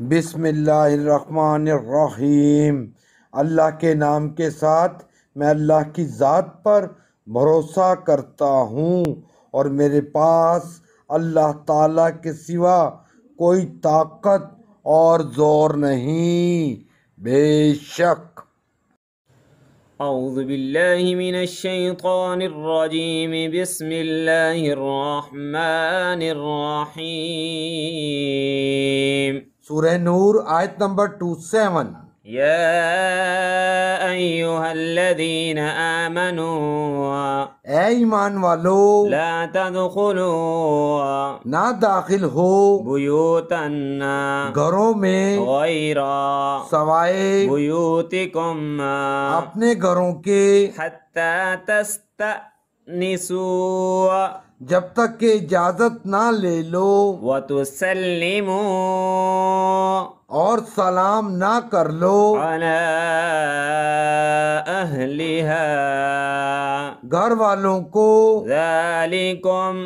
बिसमीम अल्लाह के नाम के साथ मैं अल्लाह की ज़ात पर भरोसा करता हूँ और मेरे पास अल्लाह ताला के सिवा कोई ताकत और ज़ोर नहीं बेशक أعوذ بالله من الشيطان الرجيم بسم الله الرحمن الرحيم सूरह नूर आयत नंबर टू सेवन यादीन आमनो ए ईमान वालो ला ना दाखिल हो बुयूतन घरों में गैरा सवाए बुयूतिकुम अपने घरों के हत्ता तस्ता निसू जब तक के इजाजत ना ले लो तो सलीमो और सलाम ना कर लो है घर वालों को जालिकुम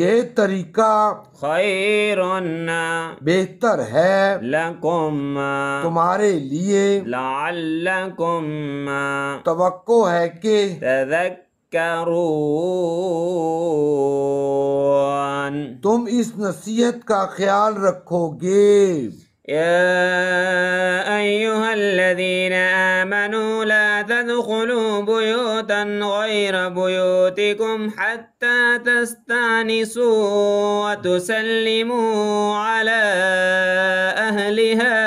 ये तरीका खैर बेहतर है लकुम तुम्हारे लिए लाल तवक्को है कि تذكرون تم اس نصیحت کا خیال رکھو گے يا أيها الذين آمنوا لا تدخلوا بيوتا غير بيوتكم حتى تستانسوا وتسلموا على أهلها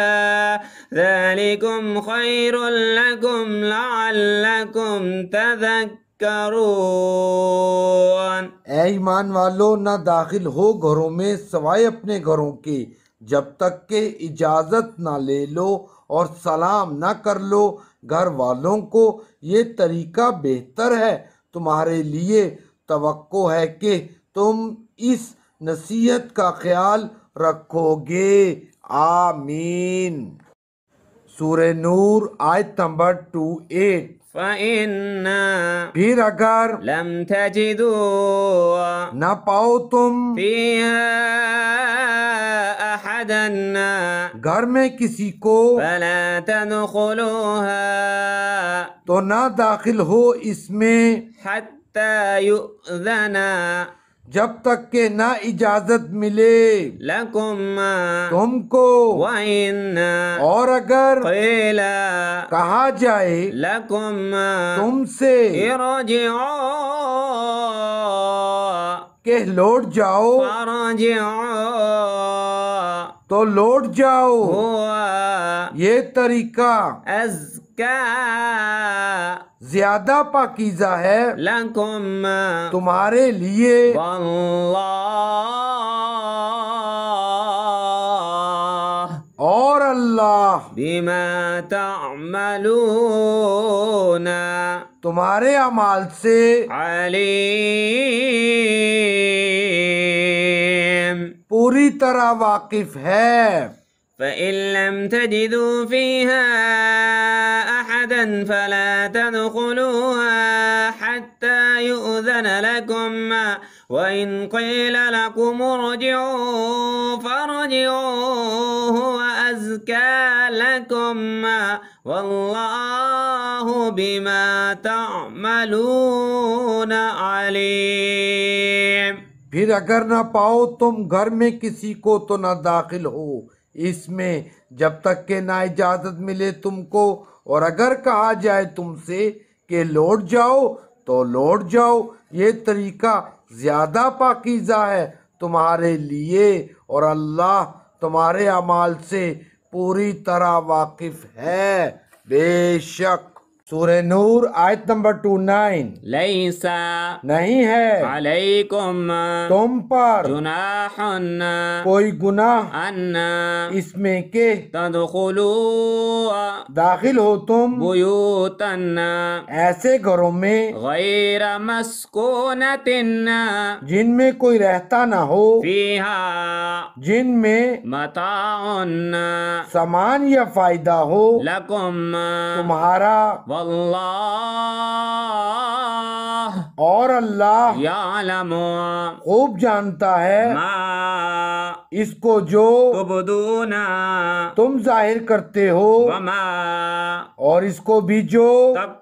ذلكم خير لكم لعلكم تذكرون करून ऐमान वालों न दाखिल हो घरों में सवाए अपने घरों के जब तक के इजाज़त ना ले लो और सलाम ना कर लो घर वालों को ये तरीका बेहतर है तुम्हारे लिए तो है कि तुम इस नसीहत का ख्याल रखोगे आमीन सूर नूर आयत नंबर टू एट فإنا फिर अगर لم تجدوا न पाओ तुम घर में किसी को فلا तो ना दाखिल हो इसमें حتى يؤذنا जब तक के ना इजाजत मिले तुमको और अगर कहा जाए तुमसे के लौट जाओ तो लौट जाओ ये तरीका ज्यादा पाकिजा है लंकुम तुम्हारे लिए और अल्लाह बीमा तुम्हारे अमाल से अली पूरी तरह वाकिफ है فإن لم تجدوا فيها أحدا فلا تدخلوها حتى يؤذن لكم وإن قيل لكم ارجعوا فارجعوا هو أزكى لكم والله بما تعملون عليم پھر اگر نہ پاؤ تم گھر میں کسی کو تو نہ داخل ہو इसमें जब तक के ना इजाज़त मिले तुमको और अगर कहा जाए तुमसे कि लौट जाओ तो लौट जाओ ये तरीका ज़्यादा पाकिज़ा है तुम्हारे लिए और अल्लाह तुम्हारे अमाल से पूरी तरह वाकिफ़ है बेशक सूर्य नूर आयत नंबर टू नाइन लईसा नहीं है अलैकुम तुम पर जुनाहन कोई गुनाह अन्ना इसमें के तदखुलू दाखिल हो तुम बुयूतन्ना ऐसे घरों में गैर तिन्ना जिनमें कोई रहता ना हो जिनमें मताउन्ना सामान या फायदा हो लकुम तुम्हारा और अल्लाह खूब जानता है इसको जो तुम जाहिर करते हो और इसको भी जो तब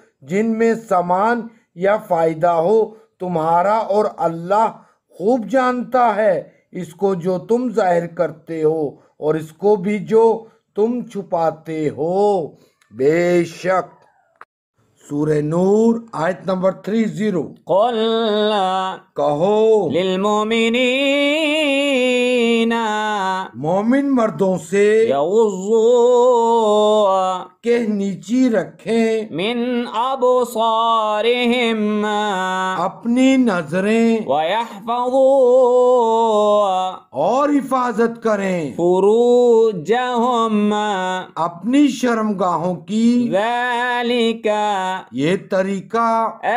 जिनमें समान या फ़ायदा हो तुम्हारा और अल्लाह खूब जानता है इसको जो तुम जाहिर करते हो और इसको भी जो तुम छुपाते हो बेशक सूर्य नूर आयत नंबर थ्री जीरो कहो मोमिन मर्दों से के नीची रखें मिन अब अपनी नजरें और हिफाजत करें फुरूजहुम अपनी शर्मगाहों की वैली का ये तरीका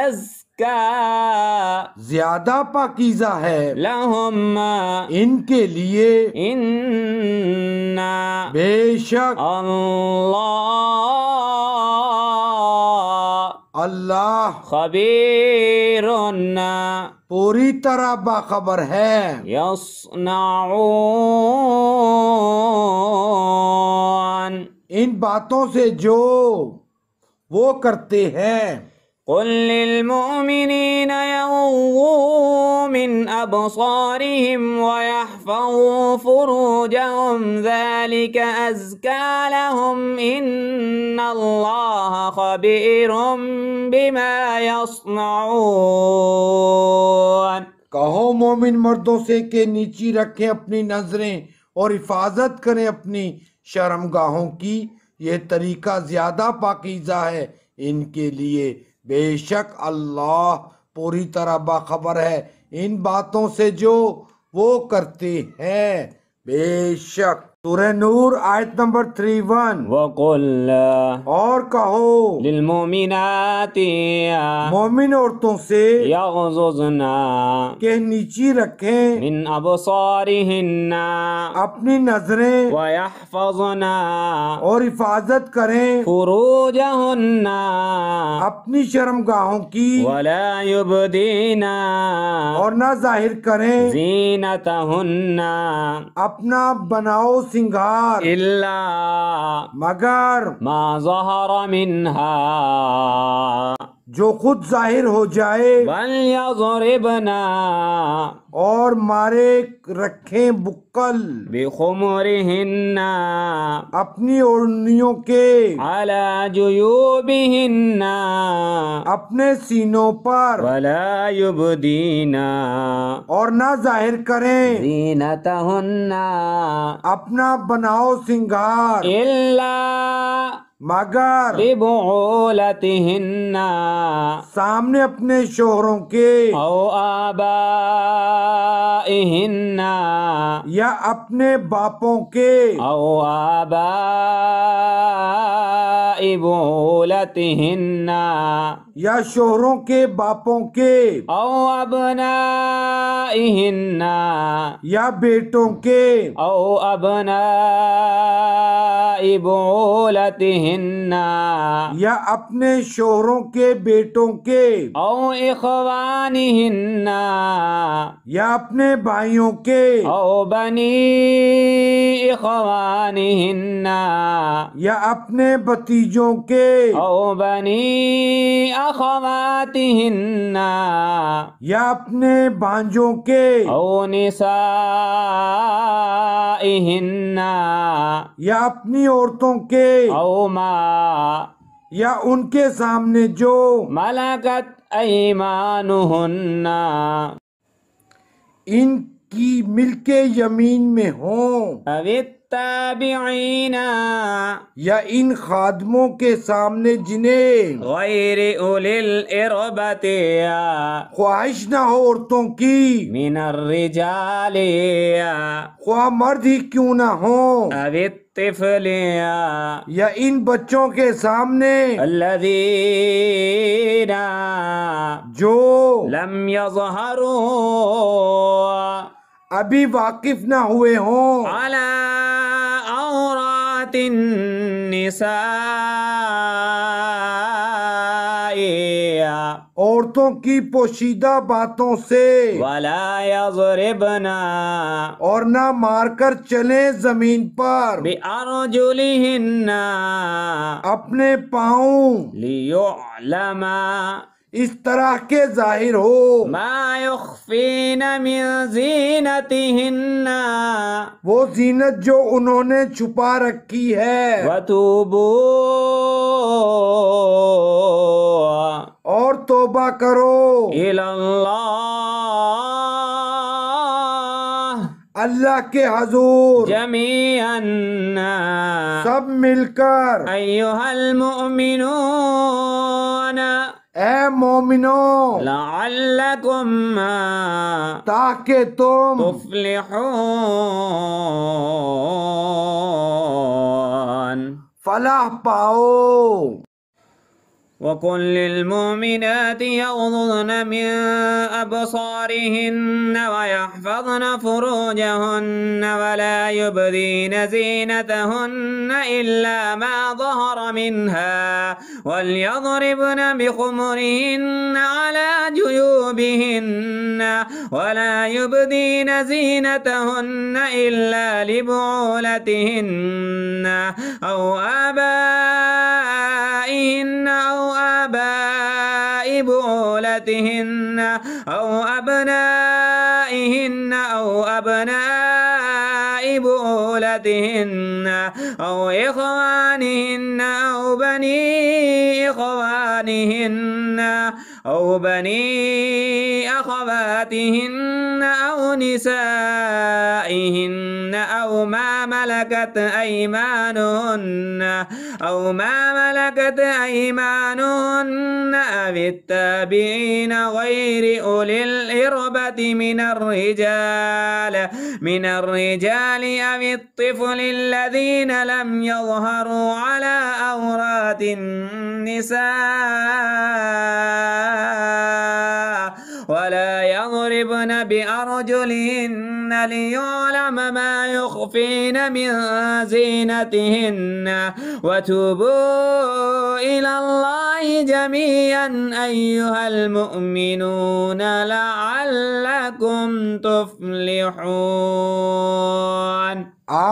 एस का ज्यादा पाकिजा है लहुम्मा इनके लिए इन्ना बेशक अल्लाह खबीर पूरी तरह बाखबर है यसनाउन इन बातों से जो वो करते हैं قل للمؤمنين يغضوا من أبصارهم ويحفظوا فروجهم ذلك أزكى لهم إن الله خبير بما يصنعون कहो मोमिन मर्दों से के नीची रखें अपनी नजरें और हिफाजत करें अपनी शर्मगाहों की यह तरीका ज़्यादा पाकिजा है इनके लिए बेशक अल्लाह पूरी तरह बाखबर है इन बातों से जो वो करते हैं बेशक सूर्य नूर आयत नंबर थ्री वन वकुल और कहो मोमिनाती मोमिन औरतों से या के नीचे रखे इन अब अपनी नजरें वजना और हिफाजत करें फुरूज अपनी शर्मगाहों की देना और न जाहिर करें जीनत अपना बनाओ سنگار إلا مگر ما ظهر منها जो खुद जाहिर हो जाए बना और मारे रखे बुक्कल बेखुमर हिन्ना अपनी ओढ़नियों के अला यो हिन्ना अपने सीनों पर वला युबदीना और ना जाहिर करें दीना हुन्ना अपना बनाओ सिंगार इल्ला मगर बिबोलतिहिन्ना सामने अपने शोहरों के ओ आबाहिन्ना या अपने बापों के ओ आबा बोलतिहिन्ना या शोहरों के बापों के औ अबनाइहिन्ना या बेटों के औ अबनाइ बोलतिहिन्ना या अपने शोहरों के बेटों के औ इखवानिहिन्ना या अपने भाइयों के औ बनी इखवानिहिन्ना या अपने भतीजों के ओ बनी अखवातिहिन्ना या अपने भांजों के ओ निसाइहिन्ना या अपनी औरतों के ओ मा या उनके सामने जो मलाकत ईमान इन की मिलके यमीन में हों या इन खादमों के सामने जिन्हें गैर उलबते ख्वाहिश न हो औरतों की मीनर रिजाले ख्वा मर्द ही क्यों ना हो अवे या इन बच्चों के सामने लदीना जो लम यजहरू अभी वाकिफ ना हुए हों औरतों की पोशीदा बातों से बना और ना मारकर चले जमीन पर अपने पाऊ लियो लमा इस तरह के जाहिर हो जीनतिहिन्ना वो जीनत जो उन्होंने छुपा रखी है वतूबो और तोबा करो अल्लाह के हजूर जमी सब मिलकर अयोहल मोमिनोना ए मोमिनो लअल्लकुम ताकि तुम हो फलाह पाओ وقل للمؤمنات يغضضن من أبصارهن ويحفظن فروجهن ولا يبدين زينتهن إلا ما ظهر منها وليضربن بخمرهن على جيوبهن ولا يبدين زينتهن إلا لبعولتهن أو آبائهن آبائهن أو آباء بولتهن أو أبنائهن أو أبناء بولتهن أو إخوانهن أو بني إخوانهن أو بني أخواتهن أو نسائهن أو ما ملكت أيمانهن أو ما ملكت أيمانهن أو التابعين غير أولي الإربة من الرجال من الرجال أو الطفل الذين لم يظهروا على أورات النساء ولا يضربن بأرجلهن ليعلم ما يخفين من زينتهن وتوبوا إلى الله جميعا أيها المؤمنون لعلكم تفلحون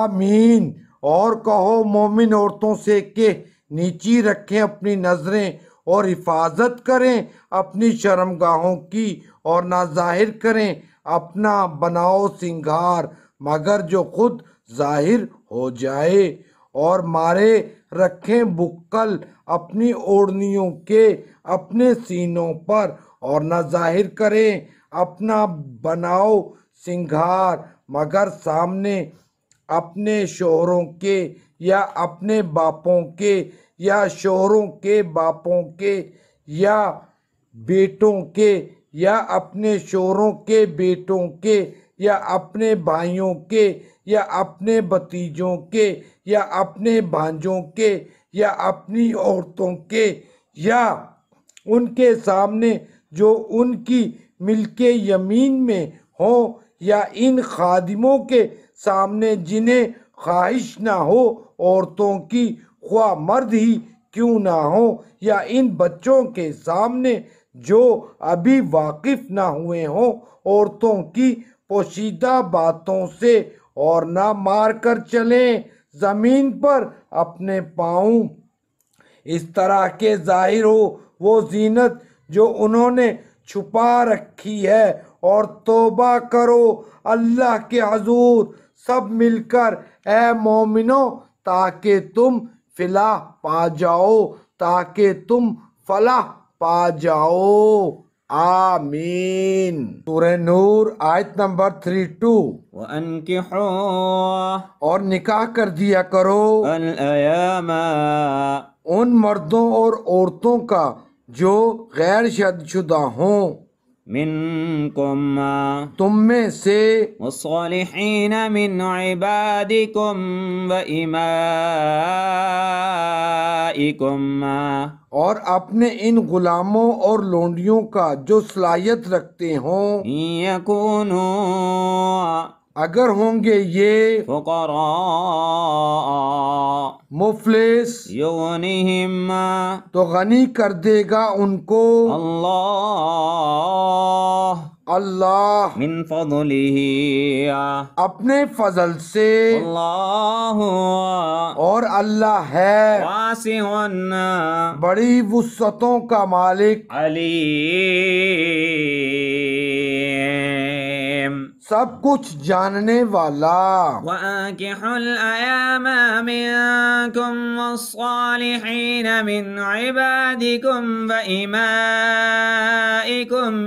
آمين اور کہو مومن عورتوں سے کہ نیچی رکھیں اپنی نظریں और हिफाजत करें अपनी शर्मगाहों की और ना जाहिर करें अपना बनाओ सिंगार मगर जो खुद जाहिर हो जाए और मारे रखें बुक्कल अपनी ओढ़नियों के अपने सीनों पर और न जाहिर करें अपना बनाओ सिंगार मगर सामने अपने शोहरों के या अपने बापों के या शोहरों के बापों के या बेटों के या अपने शोहरों के बेटों के या अपने भाइयों के या अपने भतीजों के या अपने भांजों के या अपनी औरतों के या उनके सामने जो उनकी मिलके यमीन में हो या इन खादिमों के सामने जिन्हें ख्वाहिश ना हो औरतों की ख्वा मर्द ही क्यों ना हो या इन बच्चों के सामने जो अभी वाकिफ ना हुए हों औरतों की पोशीदा बातों से और ना मार कर चलें ज़मीन पर अपने पाँव इस तरह के जाहिर हो वो जीनत जो उन्होंने छुपा रखी है और तोबा करो अल्लाह के हजूर सब मिलकर ए मोमिनो ताकि तुम फिला पा जाओ ताकि तुम फलाह पा जाओ आमीन सूर्य नूर आयत नंबर थ्री टू और निकाह कर दिया करो उन मर्दों और औरतों का जो गैर शुदा हों منكم तुम में से والصالحين من عبادكم وإمائكم और अपने इन गुलामों और लोंडियों का जो सलाहियत रखते हों يكونوا अगर होंगे ये मुफलिस तो गनी कर देगा उनको अल्लाह अल्लाह मिन फजलिही अपने फजल से अल्लाह और अल्लाह है वासिउन बड़ी वसतों का मालिक अली सब कुछ जानने वाला والصالحين من عبادكم فإمائكم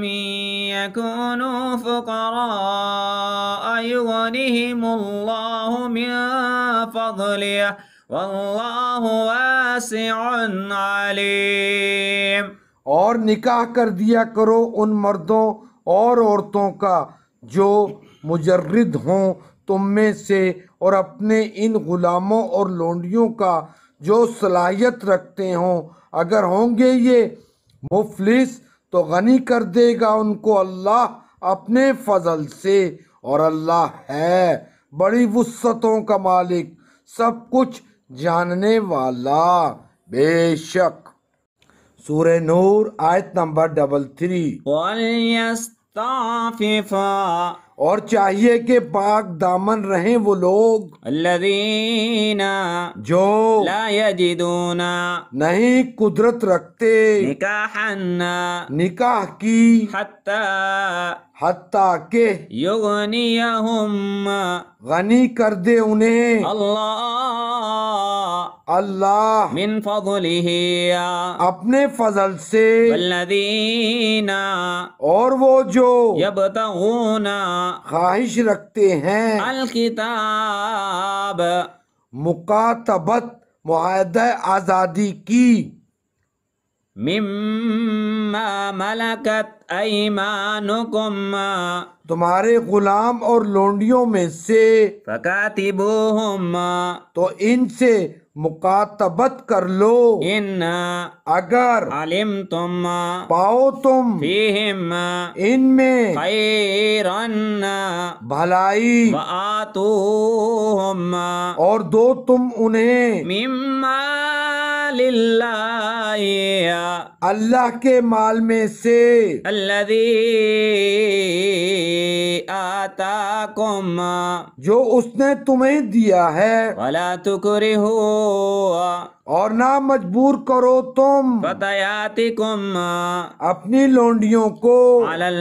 يكونوا فقراء يغنهم الله من فضله والله واسع عليم और निकाह कर दिया करो उन मर्दों और औरतों का जो मुजर्रद हों तुम में से और अपने इन ग़ुलामों और लोंडियों का जो सलाहियत रखते हों अगर होंगे ये मुफलिस तो गनी कर देगा उनको अल्लाह अपने फजल से और अल्लाह है बड़ी वसतों का मालिक सब कुछ जानने वाला बेशक सूर्य नूर आयत नंबर डबल थ्री ताफिफा और चाहिए के पाक दामन रहे वो लोग लदीना जो लाजिदूना नहीं कुदरत रखते निकाहना निकाह की हत्ता हत्ता के युगनियहुम गनी कर दे उन्हें अल्लाह अल्लाह मिन अपने फजल से वल्लदीना और वो जो यबतगूना ख्वाहिश रखते हैं अल किताब मुकातबत माहद आज़ादी की मिम्मा मलकत ऐमानुकुम तुम्हारे गुलाम और लोंडियों में से हम तो इनसे मुकातबत कर लो इन अगर आलिम तुम पाओ तुम फीहिम इनमें खैरन भलाई हम और दो तुम उन्हें मिम्मा अल्लाह के माल में से अल्लाह आता कोमा जो उसने तुम्हें दिया है अला तुकरे हो और ना मजबूर करो तुम बतायाती कुम अपनी लोंडियों को अलल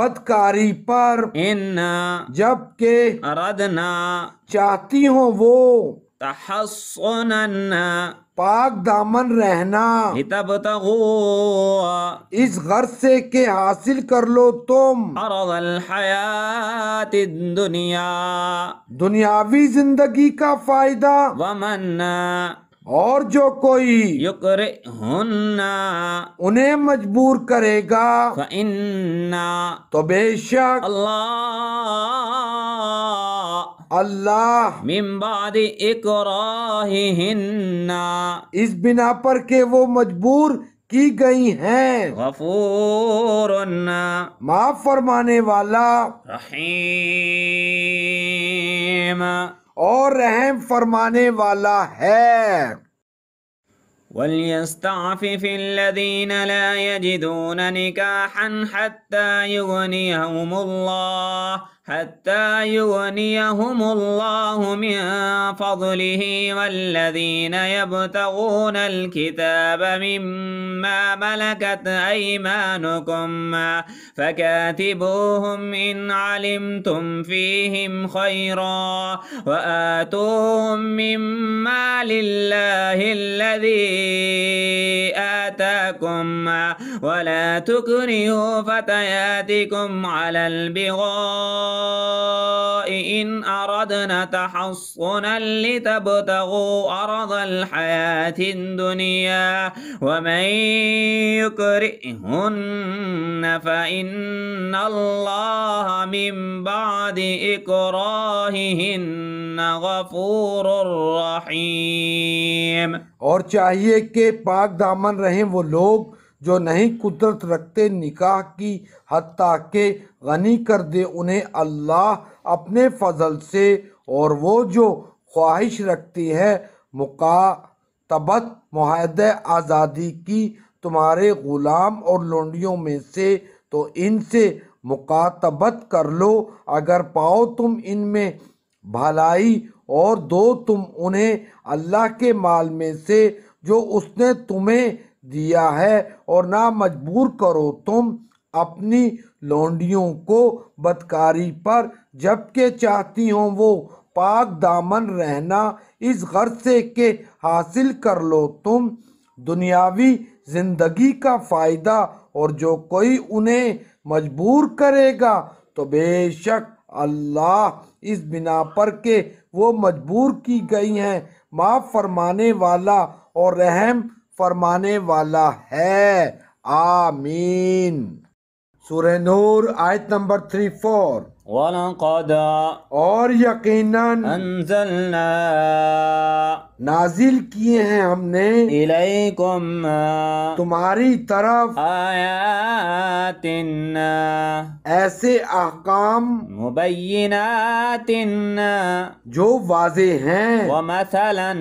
बदकारी पर इन जबकि रदना चाहती हो वो तहसनना पाक दामन रहना हितब इस घर से के हासिल कर लो तुम हयात दुनिया दुनियावी जिंदगी का फायदा वमन्ना और जो कोई युकर उन्हें मजबूर करेगा इन्ना तो बेशक अल्लाह अल्लाह इकराहिन्ना इस बिना पर के वो मजबूर की गई हैं गफूर माफ फरमाने वाला रहीम और रहम फरमाने वाला है وليستعفف الذين لا يجدون نكاحا حتى يغنيهم الله حتى يغنيهم الله من فضله والذين يبتغون الكتاب مما ملكت أيمانكم فكاتبوهم إن علمتم فيهم خيرا وآتوهم مما لله الذي آتاكم ولا تكرهوا فتياتكم على البغاء إن أردنا تحصنا لتبتغوا أرض الحياة الدنيا ومن يكرهن فإن الله من بعد إكراههن غفور رحيم और चाहिए कि पाक दामन रहें वो लोग जो नहीं कुदरत रखते निकाह की हती के गनी कर दे उन्हें अल्लाह अपने फजल से और वो जो ख्वाहिश रखती है तबत माहद आज़ादी की तुम्हारे ग़ुलाम और लोंडियों में से तो इनसे मुकातबत कर लो अगर पाओ तुम इनमें भलाई और दो तुम उन्हें अल्लाह के माल में से जो उसने तुम्हें दिया है और ना मजबूर करो तुम अपनी लौंडियों को बदकारी पर जबकि चाहती हो वो पाक दामन रहना इस घर से के हासिल कर लो तुम दुनियावी ज़िंदगी का फ़ायदा और जो कोई उन्हें मजबूर करेगा तो बेशक अल्लाह इस बिना पर के वो मजबूर की गई हैं माफ़ फरमाने वाला और रहम फरमाने वाला है आमीन सूर्य नूर आयत नंबर थ्री फोर और यकीनन नाजिल किए हैं हमने इलैकुम तुम्हारी तरफ आयातिन ऐसे अहकाम मुबैनातिन जो वाजे हैं व मसलन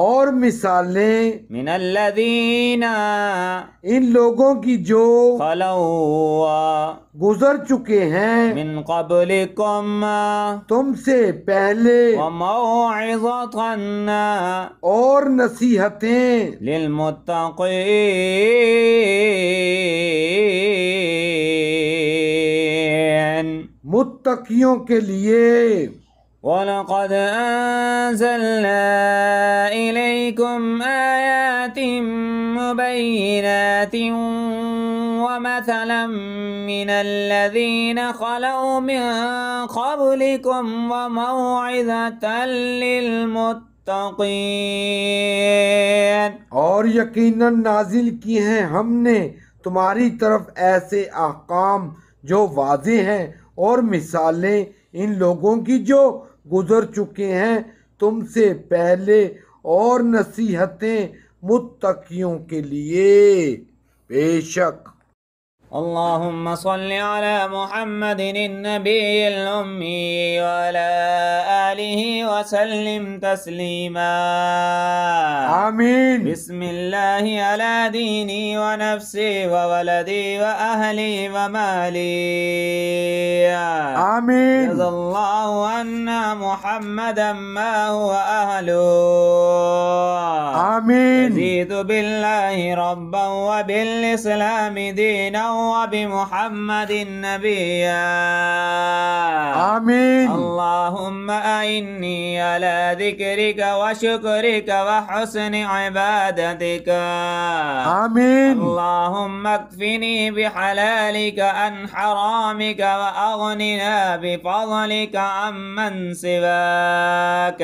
और मिसालें मिनल्लदीना इन लोगों की जो गुजर चुके हैं मिन कबलिकुम तुमसे पहले اور نصیحتیں للمتقين متقیوں کے लिए ولقد أنزلنا إليكم آيات مبينات ومثلا من الذين خلوا من قبلكم وموعظة للمتقين मुत्तकीन और यकीनन नाजिल किए हैं हमने तुम्हारी तरफ ऐसे अहकाम जो वाजे हैं और मिसालें इन लोगों की जो गुज़र चुके हैं तुमसे पहले और नसीहतें मुत्तकियों के लिए बेशक اللهم صل على محمد النبي الأمي وعلى آله وسلم تسليما آمين بسم الله على ديني ونفسي وولدي وأهلي ومالي آمين جزا الله أن محمدا ما هو أهله آمين يزيد بالله ربا وبالإسلام دينا وبمحمد نبيا آمين اللهم أعني على ذكرك وشكرك وحسن عبادتك آمين اللهم اكفني بحلالك عن حرامك وأغننا بفضلك عمن سواك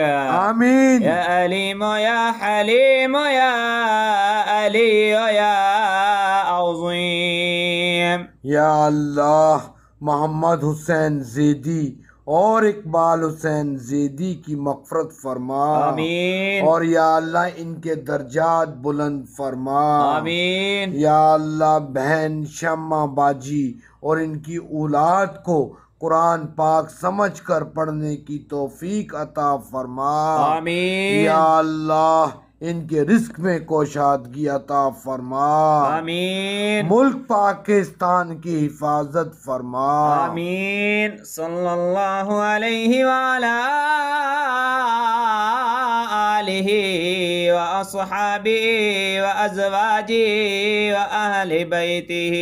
آمين يا أليم يا حليم يا अली या अल्लाह मोहम्मद हुसैन जेदी और इकबाल हुसैन जेदी की मफरत फरमा आमीन और या अल्लाह इनके दर्जात बुलंद फरमा आमीन या अल्लाह बहन शम्मा बाजी और इनकी औलाद को कुरान पाक समझ कर पढ़ने की तोफीक अता फरमा आमीन या अल्लाह इनके रिस्क में कोशादगी अता फरमा अमीन मुल्क पाकिस्तान की हिफाजत फरमा अमीन सल्लल्लाहु अलैहि वाला وأصحابه وأزواجه وأهل بيته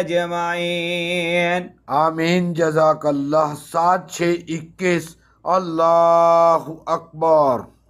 أجمعين آمين جزاك الله سات छः इक्कीस अल्लाह अकबर